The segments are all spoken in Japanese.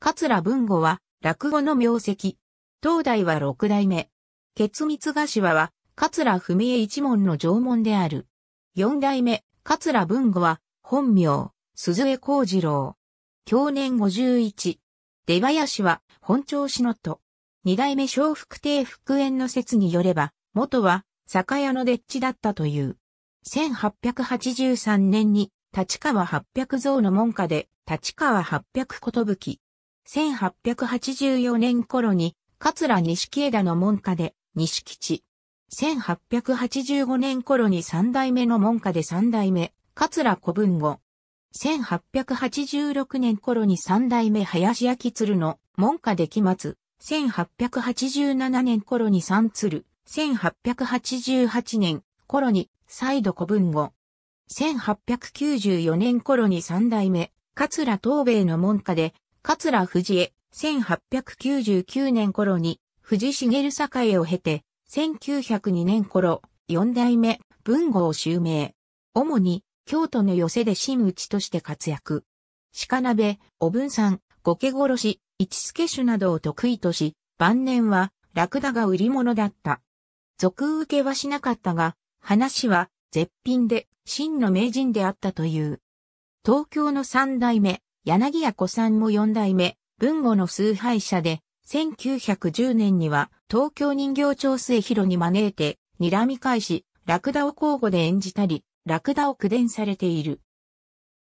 桂文吾は、落語の名跡。東大は六代目。結菓子は、桂文江一門の縄文である。四代目、桂文吾は、本名、鈴江幸次郎。去年五十一。出林は、本町のと。二代目小福亭福縁の説によれば、元は、酒屋のッチだったという。1883年に、立川八百蔵の門下で、立川八百ことぶき、1884年頃に、桂錦枝の門下で、西吉。1885年頃に三代目の門下で三代目、桂古文吾。1886年頃に三代目林明鶴の門下で期末。1887年頃に三鶴。1888年頃に再度古文吾。1894年頃に三代目、桂東米の門下で桂藤江、1899年頃に、藤茂栄を経て、1902年頃、四代目、文豪襲名。主に、京都の寄せで真打ちとして活躍。鹿鍋、おぶんさん、五家殺し、一助手などを得意とし、晩年は、ラクダが売り物だった。俗受けはしなかったが、話は、絶品で、真の名人であったという。東京の三代目、柳子古んも四代目、文語の崇拝者で、1910年には東京人形町末広に招いて、睨み返し、ラクダを交互で演じたり、ラクダを苦伝されている。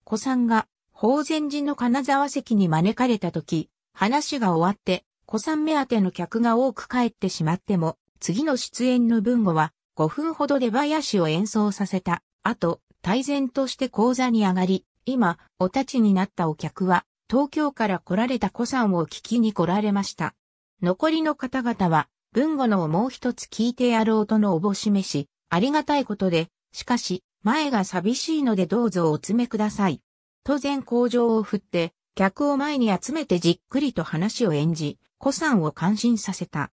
古んが、法善寺の金沢席に招かれた時、話が終わって、古ん目当ての客が多く帰ってしまっても、次の出演の文語は、5分ほどで囃子を演奏させた。後、大然として講座に上がり、今、お立ちになったお客は、東京から来られたさんを聞きに来られました。残りの方々は、文語のをもう一つ聞いてやろうとのおぼしめし、ありがたいことで、しかし、前が寂しいのでどうぞお詰めください。当然工場を振って、客を前に集めてじっくりと話を演じ、さんを感心させた。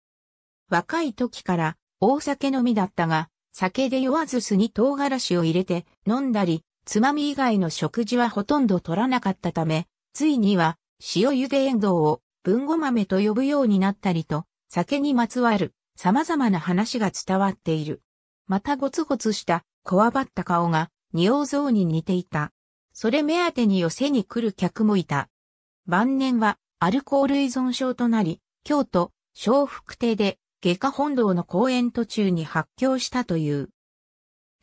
若い時から、大酒飲みだったが、酒で酔わず酢に唐辛子を入れて飲んだり、つまみ以外の食事はほとんど取らなかったため、ついには塩茹で塩道を文語豆と呼ぶようになったりと、酒にまつわる様々な話が伝わっている。またゴツゴツしたこわばった顔が仁王像に似ていた。それ目当てに寄せに来る客もいた。晩年はアルコール依存症となり、京都、小福亭で外科本堂の公演途中に発狂したという。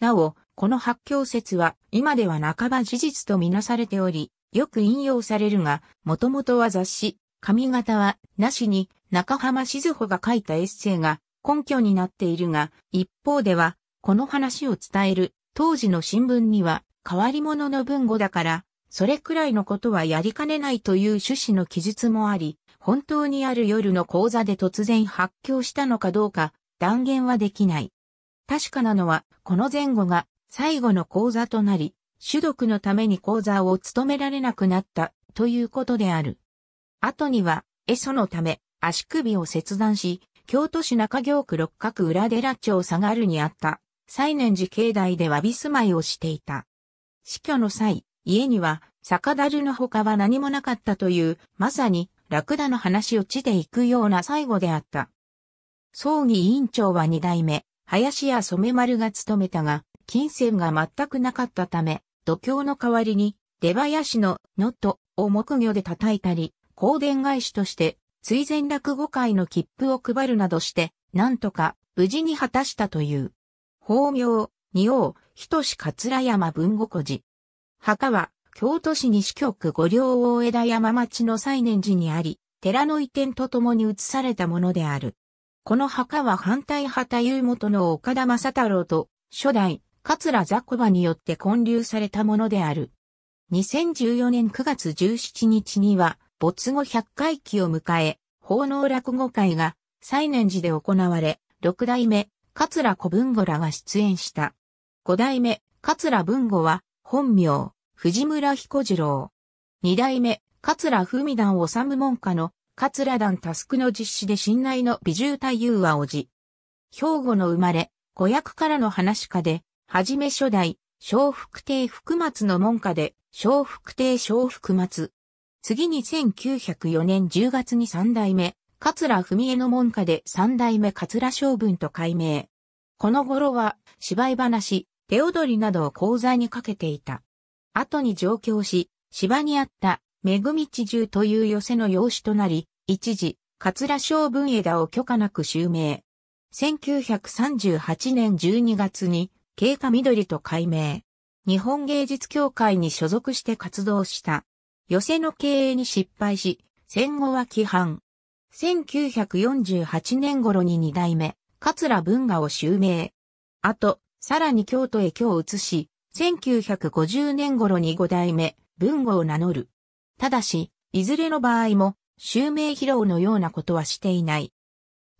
なお、この発狂説は今では半ば事実とみなされており、よく引用されるが、もともとは雑誌、髪型はなしに中浜静穂が書いたエッセイが根拠になっているが、一方では、この話を伝える当時の新聞には変わり者の文語だから、それくらいのことはやりかねないという趣旨の記述もあり、本当にある夜の講座で突然発狂したのかどうか断言はできない。確かなのは、この前後が最後の講座となり、主読のために講座を務められなくなったということである。後には、えそのため、足首を切断し、京都市中京区六角裏寺町下がるにあった、西念寺境内で詫び住まいをしていた。死去の際、家には、酒樽の他は何もなかったという、まさに、ラクダの話を地で行くような最後であった。葬儀委員長は二代目、林家染丸が務めたが、金銭が全くなかったため、土俵の代わりに、出林のノットを木魚で叩いたり、香典返しとして、追善落語会の切符を配るなどして、なんとか無事に果たしたという。法名、仁王、仁桂山文五古寺。墓は、京都市西京区五両大枝山町の再年寺にあり、寺の移転とともに移されたものである。この墓は反対派太夫元の岡田正太郎と、初代、桂ザコバによって建立されたものである。2014年9月17日には、没後100回忌を迎え、奉納落語会が、西念寺で行われ、六代目、桂小文吾らが出演した。五代目、桂文吾は、本名、藤村彦次郎。二代目、桂文段治門下の、桂段タスクの実施で信頼の美獣太夫はおじ。兵庫の生まれ、子役からの話家で、はじめ初代、小福亭福松の門下で、小福亭小福松。次に1904年10月に三代目、桂文江の門下で三代目桂将軍と改名。この頃は、芝居話、手踊りなどを講座にかけていた。後に上京し、芝にあった、めぐみちじゅうという寄せの養子となり、一時、桂将軍枝を許可なく襲名。1938年12月に、経過緑と改名。日本芸術協会に所属して活動した。寄席の経営に失敗し、戦後は規範。1948年頃に二代目、桂文雅を襲名。あと、さらに京都へ京を移し、1950年頃に五代目、文吾を名乗る。ただし、いずれの場合も、襲名披露のようなことはしていない。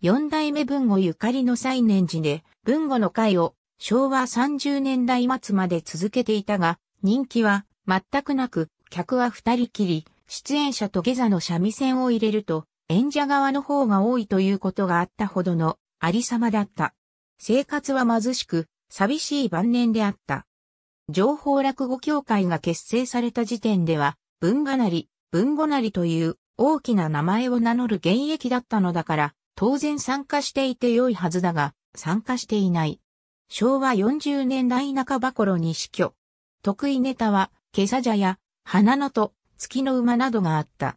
四代目文吾ゆかりの再年次で、文吾の会を昭和30年代末まで続けていたが、人気は全くなく、客は二人きり、出演者と下座の三味線を入れると、演者側の方が多いということがあったほどのありさまだった。生活は貧しく、寂しい晩年であった。情報落語協会が結成された時点では、文画なり、文語なりという大きな名前を名乗る現役だったのだから、当然参加していて良いはずだが、参加していない。昭和40年代半ば頃に死去。得意ネタは、ケサジャや、花のと、月の馬などがあった。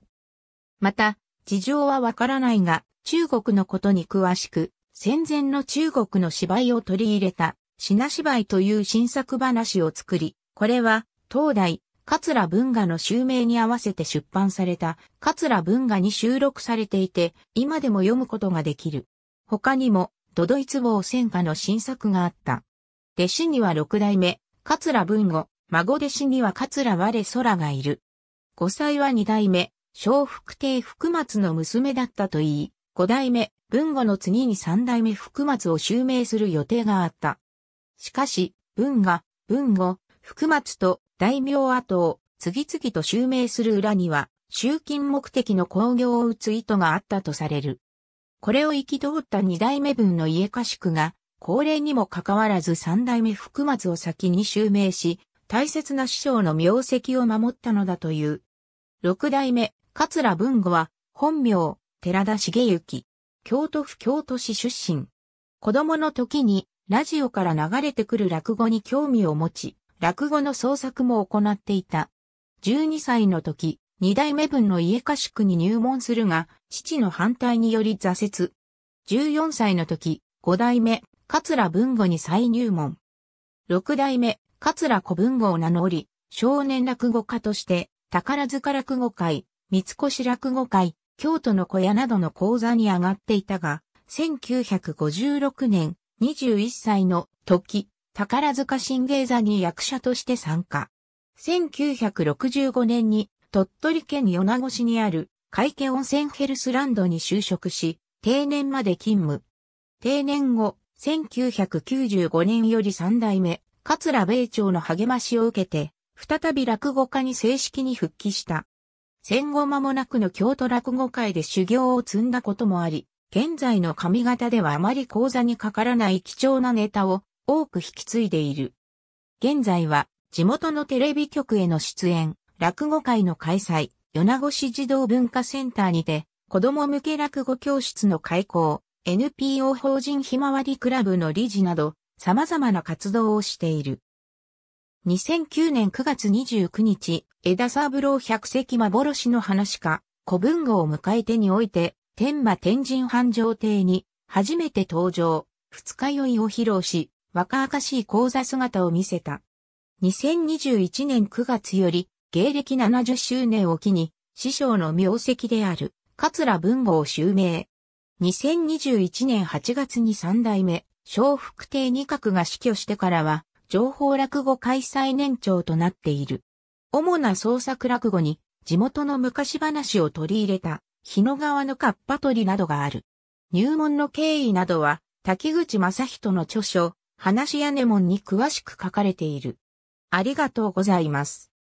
また、事情はわからないが、中国のことに詳しく、戦前の中国の芝居を取り入れた、品芝居という新作話を作り、これは、東大、桂文雅の襲名に合わせて出版された、桂文雅に収録されていて、今でも読むことができる。他にも、都々逸坊戦火の新作があった。弟子には六代目、桂文吾、孫弟子には桂我空がいる。五歳は二代目、小福帝福松の娘だったと言い、五代目、文吾の次に三代目福松を襲名する予定があった。しかし、文が、文吾、福松と大名跡を次々と襲名する裏には、集金目的の興行を打つ意図があったとされる。これをき通った二代目分の家家宿が、高齢にもかかわらず三代目福松を先に襲名し、大切な師匠の名跡を守ったのだという。六代目、桂文吾は、本名、寺田茂之。京都府京都市出身。子供の時に、ラジオから流れてくる落語に興味を持ち、落語の創作も行っていた。12歳の時、二代目分の家家宿に入門するが、父の反対により挫折。14歳の時、五代目、桂文吾に再入門。六代目、桂小文吾を名乗り、少年落語家として、宝塚落語会、三越落語会、京都の小屋などの講座に上がっていたが、1956年、21歳の時、宝塚新芸座に役者として参加。1965年に鳥取県米子市にある海家温泉ヘルスランドに就職し、定年まで勤務。定年後、1995年より3代目、桂米朝の励ましを受けて、再び落語家に正式に復帰した。戦後間もなくの京都落語会で修行を積んだこともあり、現在の髪型ではあまり講座にかからない貴重なネタを多く引き継いでいる。現在は地元のテレビ局への出演、落語会の開催、米子市児童文化センターにて、子供向け落語教室の開講、NPO 法人ひまわりクラブの理事など、様々な活動をしている。2009年9月29日、枝三郎百石幻の話家、古文語を迎えてにおいて、天馬天神繁盛亭に、初めて登場、二日酔いを披露し、若々しい講座姿を見せた。2021年9月より、芸歴70周年を機に、師匠の名跡である、桂文豪襲名。2021年8月に三代目、小福亭二角が死去してからは、情報落語開催年長となっている。主な創作落語に、地元の昔話を取り入れた、日野川のカッパ鳥などがある。入門の経緯などは、滝口正人の著書、話屋根門に詳しく書かれている。ありがとうございます。